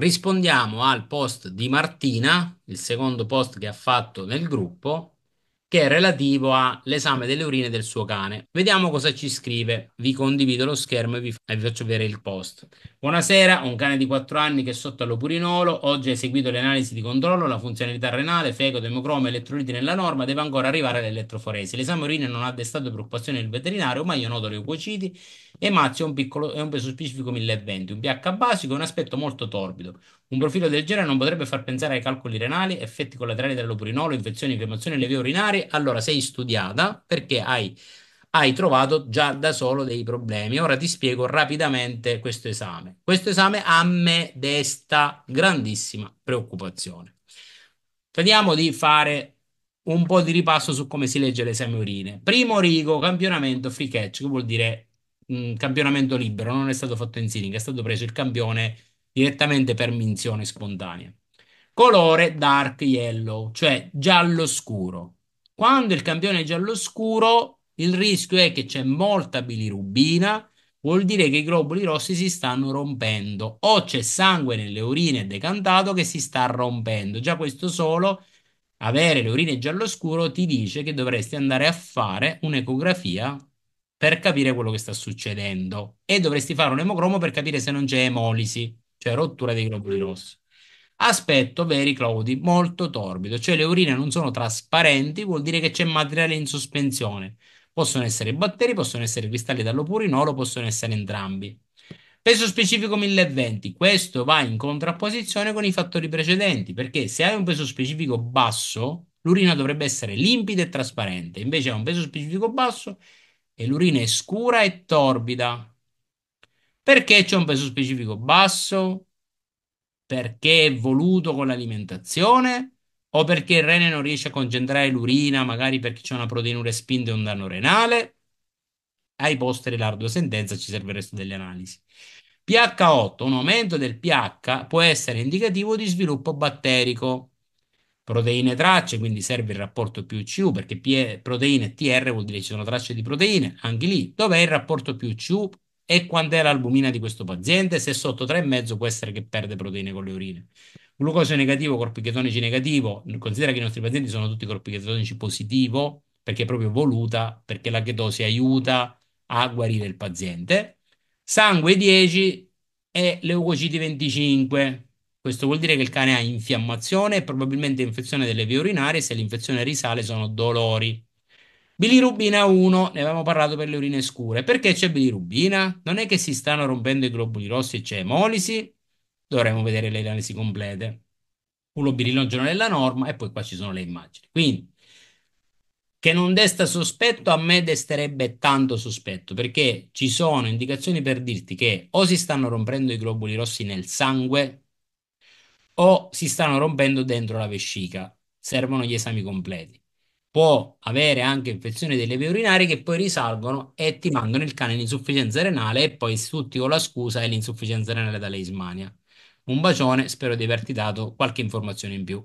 rispondiamo al post di Martina, il secondo post che ha fatto nel gruppo, che è relativo all'esame delle urine del suo cane. Vediamo cosa ci scrive. Vi condivido lo schermo e vi, e vi faccio vedere il post. Buonasera, un cane di 4 anni che è sotto all'opurinolo. Oggi ha eseguito le analisi di controllo, la funzionalità renale, fegato, emocromo, elettroliti nella norma. Deve ancora arrivare all'elettroforesi. L'esame urine non ha destato preoccupazioni del veterinario, ma io noto le cuociti e mazio un piccolo, è un peso specifico 1020, un pH basico e un aspetto molto torbido. Un profilo del genere non potrebbe far pensare ai calcoli renali, effetti collaterali dell'opurinolo, infezioni, infiammazioni, vie urinarie allora sei studiata perché hai, hai trovato già da solo dei problemi. Ora ti spiego rapidamente questo esame. Questo esame a me desta grandissima preoccupazione. Vediamo di fare un po' di ripasso su come si legge l'esame urine. Primo rigo, campionamento free catch, che vuol dire mh, mm, campionamento libero, non è stato fatto in sealing, è stato preso il campione direttamente per minzione spontanea. Colore dark yellow, cioè giallo scuro. Quando il campione è giallo scuro, il rischio è che c'è molta bilirubina, vuol dire che i globuli rossi si stanno rompendo o c'è sangue nelle urine decantato che si sta rompendo. Già questo solo, avere le urine giallo scuro, ti dice che dovresti andare a fare un'ecografia per capire quello che sta succedendo e dovresti fare un emocromo per capire se non c'è emolisi, cioè rottura dei globuli rossi. Aspetto veri cloudy, molto torbido, cioè le urine non sono trasparenti, vuol dire che c'è materiale in sospensione. Possono essere batteri, possono essere cristalli d'allopurinolo, possono essere entrambi. Peso specifico 1020, questo va in contrapposizione con i fattori precedenti, perché se hai un peso specifico basso, l'urina dovrebbe essere limpida e trasparente, invece hai un peso specifico basso e l'urina è scura e torbida. Perché c'è un peso specifico basso? perché è voluto con l'alimentazione o perché il rene non riesce a concentrare l'urina, magari perché c'è una proteinuria spinta e un danno renale. Ai posteri l'ardua sentenza ci serve il resto delle analisi. PH8, un aumento del pH può essere indicativo di sviluppo batterico. Proteine tracce, quindi serve il rapporto PUCU perché proteine TR vuol dire che ci sono tracce di proteine, anche lì. Dov'è il rapporto PUCU e quant'è l'albumina di questo paziente, se sotto 3,5 può essere che perde proteine con le urine. Glucosio negativo, corpi chetonici negativo, considera che i nostri pazienti sono tutti corpi chetonici positivo, perché è proprio voluta, perché la chetosi aiuta a guarire il paziente. Sangue 10 e leucociti 25. Questo vuol dire che il cane ha infiammazione e probabilmente infezione delle vie urinarie, se l'infezione risale sono dolori. Bilirubina 1, ne avevamo parlato per le urine scure. Perché c'è bilirubina? Non è che si stanno rompendo i globuli rossi e c'è emolisi? Dovremmo vedere le analisi complete. Uno Ulobirilogeno nella norma e poi qua ci sono le immagini. Quindi, che non desta sospetto, a me desterebbe tanto sospetto, perché ci sono indicazioni per dirti che o si stanno rompendo i globuli rossi nel sangue o si stanno rompendo dentro la vescica. Servono gli esami completi può avere anche infezioni delle vie urinarie che poi risalgono e ti mandano il cane in insufficienza renale e poi tutti con la scusa è l'insufficienza renale da leismania. Un bacione, spero di averti dato qualche informazione in più.